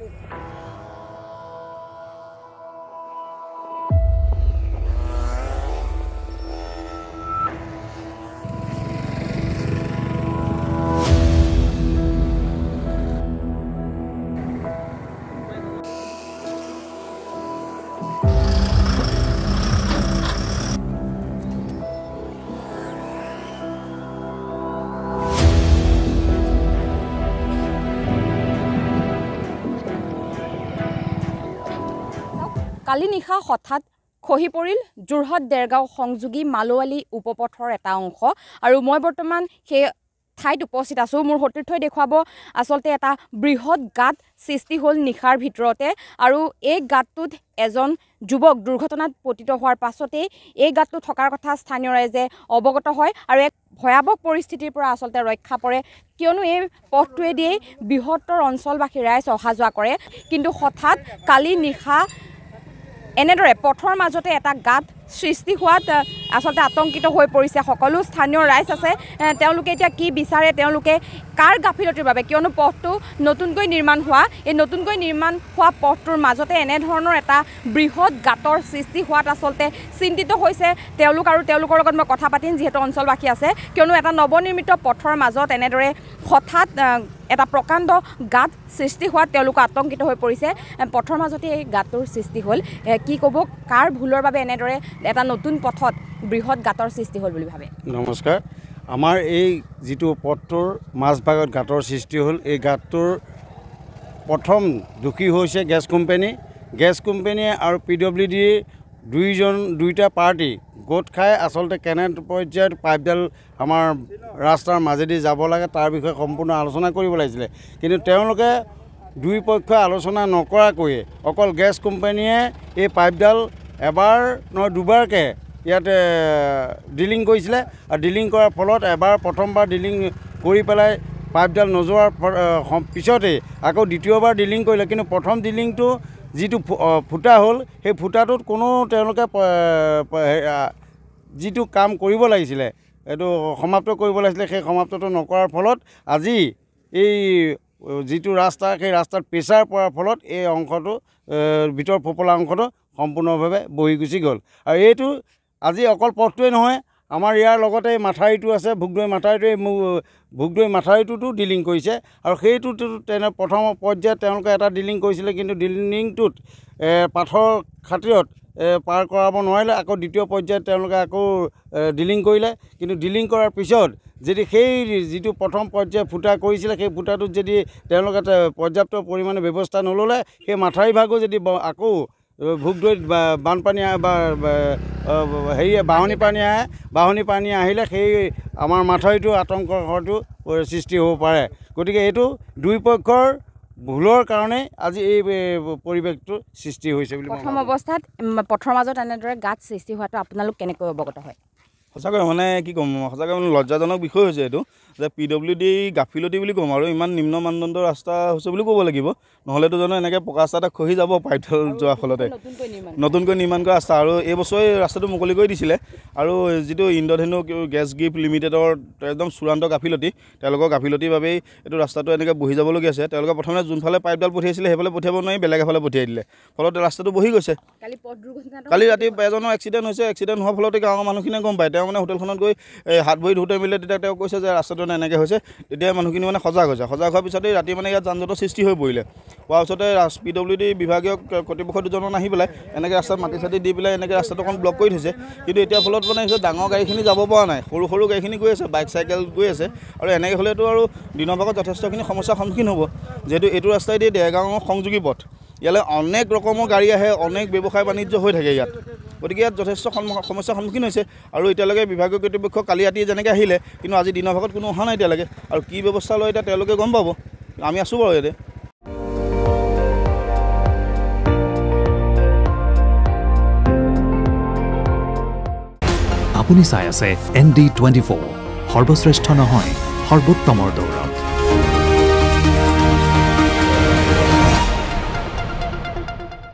you. কালি নিশা হঠাৎ খহি পৰিল যোৰহাট দেৰগাঁও সংযোগী মালোৱালী উপপথৰ এটা অংশ আৰু মই বৰ্তমান সেই ঠাইত উপস্থিত আছোঁ মোৰ সতীৰ্থই দেখুৱাব আচলতে এটা বৃহৎ গাঁত সৃষ্টি হ'ল নিশাৰ ভিতৰতে আৰু এই গাঁতটোত এজন যুৱক দুৰ্ঘটনাত পতিত হোৱাৰ পাছতেই এই গাঁতটো থকাৰ কথা স্থানীয় ৰাইজে অৱগত হয় আৰু এক ভয়াৱহ পৰিস্থিতিৰ পৰা আচলতে ৰক্ষা পৰে কিয়নো এই পথটোৱেদিয়েই বৃহত্তৰ অঞ্চলবাসী ৰাইজ অহা যোৱা কৰে কিন্তু হঠাৎ কালি নিশা এনেদৰে পথৰ মাজতে এটা গাঁত সৃষ্টি হোৱাত আচলতে আতংকিত হৈ পৰিছে সকলো স্থানীয় ৰাইজ আছে তেওঁলোকে এতিয়া কি বিচাৰে তেওঁলোকে কাৰ গাফিলতিৰ বাবে কিয়নো পথটো নতুনকৈ নিৰ্মাণ হোৱা এই নতুনকৈ নিৰ্মাণ হোৱা পথটোৰ মাজতে এনেধৰণৰ এটা বৃহৎ গাঁতৰ সৃষ্টি হোৱাত আচলতে চিন্তিত হৈছে তেওঁলোক আৰু তেওঁলোকৰ লগত মই কথা পাতিম যিহেতু অঞ্চলবাসী আছে কিয়নো এটা নৱনিৰ্মিত পথৰ মাজত এনেদৰে হঠাৎ এটা প্ৰকাণ্ড গাঁত সৃষ্টি হোৱাত তেওঁলোক আতংকিত হৈ পৰিছে পথৰ মাজতে এই গাঁতটোৰ সৃষ্টি হ'ল কি ক'ব কাৰ ভুলৰ বাবে এনেদৰে এটা নতুন পথত বৃহৎ গাঁতৰ সৃষ্টি হ'ল বুলি ভাবে নমস্কাৰ আমাৰ এই যিটো পথটোৰ মাজভাগত গাঁতৰ সৃষ্টি হ'ল এই গাঁতটোৰ প্ৰথম দোষী হৈছে গেছ কোম্পেনী গেছ কোম্পানীয়ে আৰু পি ডব্লিউ ডিয়ে দুইজন দুইটা পাৰ্টি গোট খাই আচলতে কেনে পৰ্যায়ত পাইপডাল আমাৰ ৰাস্তাৰ মাজেদি যাব লাগে তাৰ বিষয়ে সম্পূৰ্ণ আলোচনা কৰিব লাগিছিলে কিন্তু তেওঁলোকে দুই পক্ষই আলোচনা নকৰাকৈয়ে অকল গেছ কোম্পানীয়ে এই পাইপডাল এবাৰ নহয় দুবাৰকৈ ইয়াতে ড্ৰিলিং কৰিছিলে আৰু ড্ৰিলিং কৰাৰ ফলত এবাৰ প্ৰথমবাৰ ডিলিং কৰি পেলাই পাইপডাল নোযোৱাৰ পিছতেই আকৌ দ্বিতীয়বাৰ ড্ৰিলিং কৰিলে কিন্তু প্ৰথম ডিলিংটো যিটো ফুটা হ'ল সেই ফুটাটোত কোনো তেওঁলোকে যিটো কাম কৰিব লাগিছিলে এইটো সমাপ্ত কৰিব লাগিছিলে সেই সমাপ্তটো নকৰাৰ ফলত আজি এই যিটো ৰাস্তা সেই ৰাস্তাত প্ৰেছাৰ পৰাৰ ফলত এই অংশটো ভিতৰ ফোপোলা অংশটো সম্পূৰ্ণভাৱে বহি গুচি গ'ল আৰু এইটো আজি অকল পথটোৱে নহয় আমাৰ ইয়াৰ লগতে এই মাথাউৰিটো আছে ভোগদৈ মাথাৰিটোৱে ভোগদৈ মাথাউৰিটোতো ডিলিং কৰিছে আৰু সেইটোতো তেনে প্ৰথম পৰ্যায়ত তেওঁলোকে এটা ডিলিং কৰিছিলে কিন্তু ডিলিংটোত পাথৰ খাতিৰত পাৰ কৰাব নোৱাৰিলে আকৌ দ্বিতীয় পৰ্যায়ত তেওঁলোকে আকৌ ডিলিং কৰিলে কিন্তু ডিলিং কৰাৰ পিছত যদি সেই যিটো প্ৰথম পৰ্যায়ত ফুটা কৰিছিলে সেই ফুটাটোত যদি তেওঁলোকে পৰ্যাপ্ত পৰিমাণে ব্যৱস্থা নল'লে সেই মাথাউৰি ভাগো যদি আকৌ ভোগদৈত বানপানী আহে বা হেৰিয়ে বাঢ়নী পানী আহে বাঢ়নী পানী আহিলে সেই আমাৰ মাথৰিটো আতংকৰ ঘৰটো সৃষ্টি হ'ব পাৰে গতিকে এইটো দুয়োপক্ষৰ ভুলৰ কাৰণে আজি এই পৰিৱেশটো সৃষ্টি হৈছে বুলি প্ৰথম অৱস্থাত পথৰ মাজত এনেদৰে গাঁত সৃষ্টি হোৱাটো আপোনালোক কেনেকৈ অৱগত হয় সঁচাকৈ মানে কি ক'ম সঁচাকৈ মানে লজ্জাজনক বিষয় হৈছে এইটো যে পি ডব্লিউ ডি গাফিলতি বুলি ক'ম আৰু ইমান নিম্ন মানদণ্ডৰ ৰাস্তা হৈছে বুলি ক'ব লাগিব নহ'লেতো জানো এনেকৈ পকা ৰাস্তা এটা খহি যাব পাইডল যোৱাৰ ফলতে নতুনকৈ নিৰ্মাণ কৰা ৰাস্তা আৰু এই এইবছৰে ৰাস্তাটো মুকলি কৰি দিছিলে আৰু যিটো ইন্দ্ৰধেনু গেছ গ্ৰিপ লিমিটেডৰ একদম চূড়ান্ত গাফিলতি তেওঁলোকৰ গাফিলতিৰ বাবেই এইটো ৰাস্তাটো এনেকৈ বহি যাবলগীয়া আছে তেওঁলোকে প্ৰথমে যোনফালে পাইপডাল পঠিয়াইছিলে সেইফালে পঠিয়াব নোৱাৰি বেলেগ এফালে পঠিয়াই দিলে ফলত ৰাস্তাটো বহি গৈছে কালি ৰাতি এজনৰ এক্সিডেণ্ট হৈছে এক্সিডেণ্ট হোৱাৰ ফলতে গাঁৱৰ মানুহখিনিয়ে গম পায় তেওঁ মানে হোটেলখনত গৈ এই হাত ভৰি ধুতে মিলে তেতিয়া তেওঁ কৈছে যে ৰাস্তাটো এনেকৈ হৈছে তেতিয়া মানুহখিনি মানে সজাগ হৈছে সজাগ হোৱাৰ পিছতেই ৰাতি মানে ইয়াত যানজঁটৰ সৃষ্টি হৈ পৰিলে হোৱাৰ পিছতে পি ডব্লিউ ডি বিভাগীয় কৰ্তৃপক্ষ দুজনমান আহি পেলাই এনেকৈ ৰাস্তাত মাটি চাটি দি পেলাই এনেকৈ ৰাস্তাটো অকণ ব্লক কৰি থৈছে কিন্তু এতিয়া ফলত মানে হৈছে ডাঙৰ গাড়ীখিনি যাব পৰা নাই সৰু সৰু গাড়ীখিনি গৈ আছে বাইক চাইকেল গৈ আছে আৰু এনেকৈ হ'লেতো আৰু দিনৰ ভাগত যথেষ্টখিনি সমস্যাৰ সন্মুখীন হ'ব যিহেতু এইটো ৰাস্তাইদি ডেৰগাঁৱৰ সংযোগী পথ ইয়ালৈ অনেক ৰকমৰ গাড়ী আহে অনেক ব্যৱসায় বাণিজ্য হৈ থাকে ইয়াত গতিকে ইয়াত যথেষ্ট সমস্যাৰ সন্মুখীন হৈছে আৰু এতিয়ালৈকে বিভাগীয় কৰ্তৃপক্ষ কালি ৰাতি যেনেকৈ আহিলে কিন্তু আজি দিনৰ ভাগত কোনো অহা নাই এতিয়ালৈকে আৰু কি ব্যৱস্থা লয় এতিয়া তেওঁলোকে গম পাব আমি আছোঁ বাৰু ইয়াতে আপুনি চাই আছে এন ডি টুৱেণ্টি ফ'ৰ সৰ্বশ্ৰেষ্ঠ নহয় সৰ্বোত্তমৰ দৌৰা